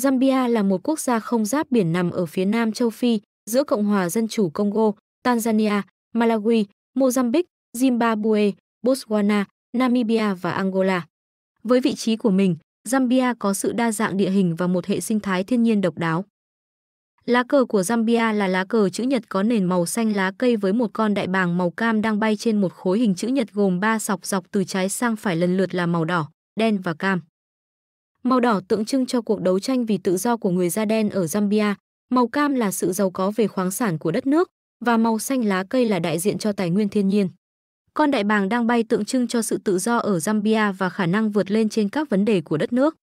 Zambia là một quốc gia không giáp biển nằm ở phía nam châu Phi, giữa Cộng hòa Dân chủ Congo, Tanzania, Malawi, Mozambique, Zimbabwe, Botswana, Namibia và Angola. Với vị trí của mình, Zambia có sự đa dạng địa hình và một hệ sinh thái thiên nhiên độc đáo. Lá cờ của Zambia là lá cờ chữ nhật có nền màu xanh lá cây với một con đại bàng màu cam đang bay trên một khối hình chữ nhật gồm ba sọc dọc từ trái sang phải lần lượt là màu đỏ, đen và cam. Màu đỏ tượng trưng cho cuộc đấu tranh vì tự do của người da đen ở Zambia, màu cam là sự giàu có về khoáng sản của đất nước và màu xanh lá cây là đại diện cho tài nguyên thiên nhiên. Con đại bàng đang bay tượng trưng cho sự tự do ở Zambia và khả năng vượt lên trên các vấn đề của đất nước.